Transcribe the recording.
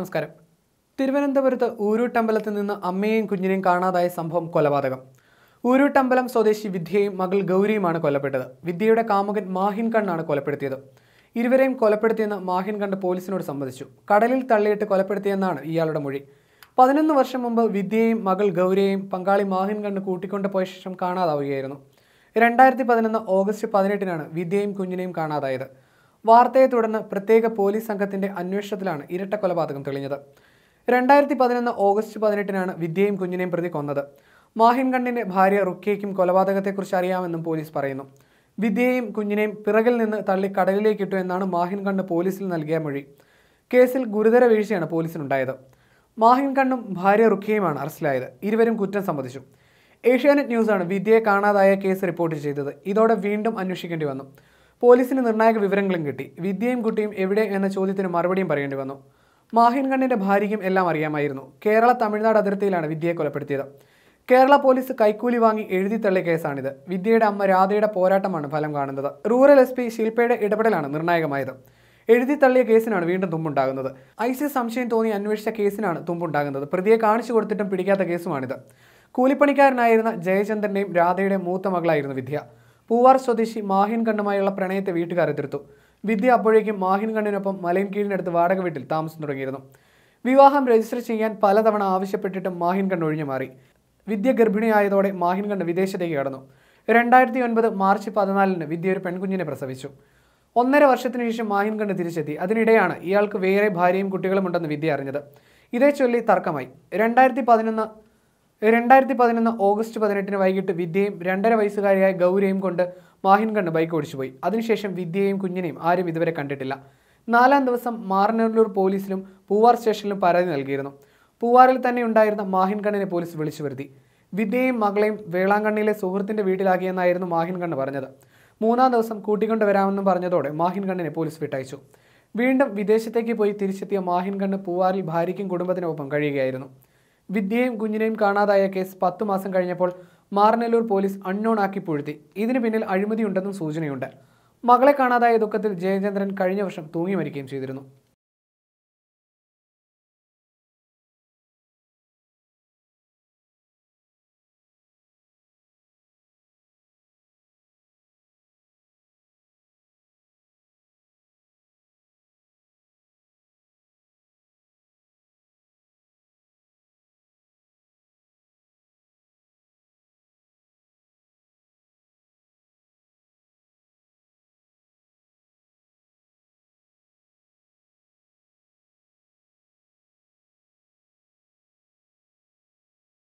നമസ്കാരം തിരുവനന്തപുരത്ത് ഊരൂട്ടമ്പലത്തിൽ നിന്ന് അമ്മയെയും കുഞ്ഞിനെയും കാണാതായ സംഭവം കൊലപാതകം ഊരൂട്ടമ്പലം സ്വദേശി വിദ്യയും മകൾ ഗൗരിയുമാണ് കൊല്ലപ്പെട്ടത് വിദ്യയുടെ കാമുകൻ മാഹിൻ കണ്ണാണ് കൊലപ്പെടുത്തിയത് ഇരുവരെയും കൊലപ്പെടുത്തിയെന്ന് മാഹിൻ കണ്ട് പോലീസിനോട് സമ്മതിച്ചു കടലിൽ തള്ളിയിട്ട് കൊലപ്പെടുത്തിയെന്നാണ് ഇയാളുടെ മൊഴി പതിനൊന്ന് വർഷം മുമ്പ് വിദ്യയെയും മകൾ ഗൗരിയെയും പങ്കാളി മാഹിൻ കണ്ട് കൂട്ടിക്കൊണ്ട് പോയ ശേഷം കാണാതാവുകയായിരുന്നു രണ്ടായിരത്തി പതിനൊന്ന് ഓഗസ്റ്റ് പതിനെട്ടിനാണ് വിദ്യയും കുഞ്ഞിനെയും കാണാതായത് വാർത്തയെ തുടർന്ന് പ്രത്യേക പോലീസ് സംഘത്തിന്റെ അന്വേഷണത്തിലാണ് ഇരട്ട കൊലപാതകം തെളിഞ്ഞത് രണ്ടായിരത്തി പതിനൊന്ന് ഓഗസ്റ്റ് പതിനെട്ടിനാണ് വിദ്യയും കുഞ്ഞിനെയും പ്രതി കൊന്നത് മാഹിൻകണ്ണിന്റെ ഭാര്യ റുക്കിയയ്ക്കും കൊലപാതകത്തെക്കുറിച്ച് അറിയാമെന്നും പോലീസ് പറയുന്നു വിദ്യയെയും കുഞ്ഞിനെയും പിറകിൽ നിന്ന് തള്ളി കടലിലേക്ക് ഇട്ടു എന്നാണ് മാഹിൻകണ്ണ് പോലീസിൽ നൽകിയ മൊഴി കേസിൽ ഗുരുതര വീഴ്ചയാണ് പോലീസിനുണ്ടായത് മാഹിൻകണ്ണും ഭാര്യ റുക്കിയയുമാണ് അറസ്റ്റിലായത് ഇരുവരും കുറ്റം സമ്മതിച്ചു ഏഷ്യാനെറ്റ് ന്യൂസാണ് വിദ്യയെ കാണാതായ കേസ് റിപ്പോർട്ട് ചെയ്തത് ഇതോടെ വീണ്ടും അന്വേഷിക്കേണ്ടി വന്നു പോലീസിന് നിർണായക വിവരങ്ങളും കിട്ടി വിദ്യയും കുട്ടിയും എവിടെ എന്ന ചോദ്യത്തിന് മറുപടിയും പറയേണ്ടി വന്നു മാഹിൻഖണ്ഡിൻ്റെ ഭാര്യയ്ക്കും എല്ലാം അറിയാമായിരുന്നു കേരള തമിഴ്നാട് അതിർത്തിയിലാണ് വിദ്യയെ കൊലപ്പെടുത്തിയത് കേരള പോലീസ് കൈക്കൂലി വാങ്ങി എഴുതിത്തള്ളിയ കേസാണിത് വിദ്യയുടെ അമ്മ രാധയുടെ പോരാട്ടമാണ് ഫലം കാണുന്നത് റൂറൽ എസ് പി ശില്പയുടെ ഇടപെടലാണ് നിർണായകമായത് എഴുതിത്തള്ളിയ കേസിനാണ് വീണ്ടും തുമ്പുണ്ടാകുന്നത് ഐ സി സംശയം തോന്നി അന്വേഷിച്ച കേസിനാണ് തുമ്പുണ്ടാകുന്നത് പ്രതിയെ കാണിച്ചു കൊടുത്തിട്ടും പിടിക്കാത്ത കേസുമാണിത് കൂലിപ്പണിക്കാരനായിരുന്ന ജയചന്ദ്രൻ്റെയും രാധയുടെയും മൂത്ത മകളായിരുന്നു വിദ്യ പൂവാർ സ്വദേശി മാഹിൻ കണ്ണുമായുള്ള പ്രണയത്തെ വീട്ടുകാർ എതിർത്തു വിദ്യ അപ്പോഴേക്കും മാഹിൻ കണ്ണിനൊപ്പം മലയൻ കീഴിനടുത്ത് വാടക വീട്ടിൽ താമസം തുടങ്ങിയിരുന്നു വിവാഹം രജിസ്റ്റർ ചെയ്യാൻ പലതവണ ആവശ്യപ്പെട്ടിട്ടും മാഹിൻ കണ്ണ് ഒഴിഞ്ഞു മാറി വിദ്യ ഗർഭിണിയായതോടെ മാഹിൻ കണ്ണ് വിദേശത്തേക്ക് കടന്നു രണ്ടായിരത്തി ഒൻപത് മാർച്ച് പതിനാലിന് വിദ്യ ഒരു പെൺകുഞ്ഞിനെ പ്രസവിച്ചു ഒന്നര വർഷത്തിനു ശേഷം മാഹിൻ കണ്ണ് തിരിച്ചെത്തി അതിനിടെയാണ് ഇയാൾക്ക് വേറെ ഭാര്യയും കുട്ടികളും ഉണ്ടെന്ന് വിദ്യ അറിഞ്ഞത് ഇതേ ചൊല്ലി തർക്കമായി രണ്ടായിരത്തി പതിനൊന്ന് രണ്ടായിരത്തി പതിനൊന്ന് ഓഗസ്റ്റ് പതിനെട്ടിന് വൈകിട്ട് വിദ്യയും രണ്ടര വയസ്സുകാരിയായ ഗൗരിയും കൊണ്ട് മാഹിൻ കണ്ണ് ബൈക്ക് ഓടിച്ചു പോയി അതിനുശേഷം വിദ്യയെയും കുഞ്ഞിനെയും ആരും ഇതുവരെ കണ്ടിട്ടില്ല നാലാം ദിവസം മാറനല്ലൂർ പോലീസിലും പൂവാർ സ്റ്റേഷനിലും പരാതി നൽകിയിരുന്നു പൂവാറിൽ തന്നെ ഉണ്ടായിരുന്ന മാഹിൻ കണ്ണിനെ പോലീസ് വിളിച്ചു വരുത്തി വിദ്യയും മകളെയും വേളാങ്കണ്ണിയിലെ സുഹൃത്തിൻ്റെ വീട്ടിലാക്കിയെന്നായിരുന്നു കണ്ണ് പറഞ്ഞത് മൂന്നാം ദിവസം വരാമെന്നും പറഞ്ഞതോടെ കണ്ണിനെ പോലീസ് വിട്ടയച്ചു വീണ്ടും വിദേശത്തേക്ക് പോയി തിരിച്ചെത്തിയ കണ്ണ് പൂവാറിൽ ഭാര്യയ്ക്കും കുടുംബത്തിനൊപ്പം കഴിയുകയായിരുന്നു വിദ്യയും കുഞ്ഞിനെയും കാണാതായ കേസ് പത്തു മാസം കഴിഞ്ഞപ്പോൾ മാറനല്ലൂർ പോലീസ് അൺനോൺ ആക്കി പുഴുത്തി ഇതിന് പിന്നിൽ അഴിമതിയുണ്ടെന്നും സൂചനയുണ്ട് മകളെ കാണാതായ ദുഃഖത്തിൽ ജയചന്ദ്രൻ കഴിഞ്ഞ വർഷം തൂങ്ങി മരിക്കുകയും ചെയ്തിരുന്നു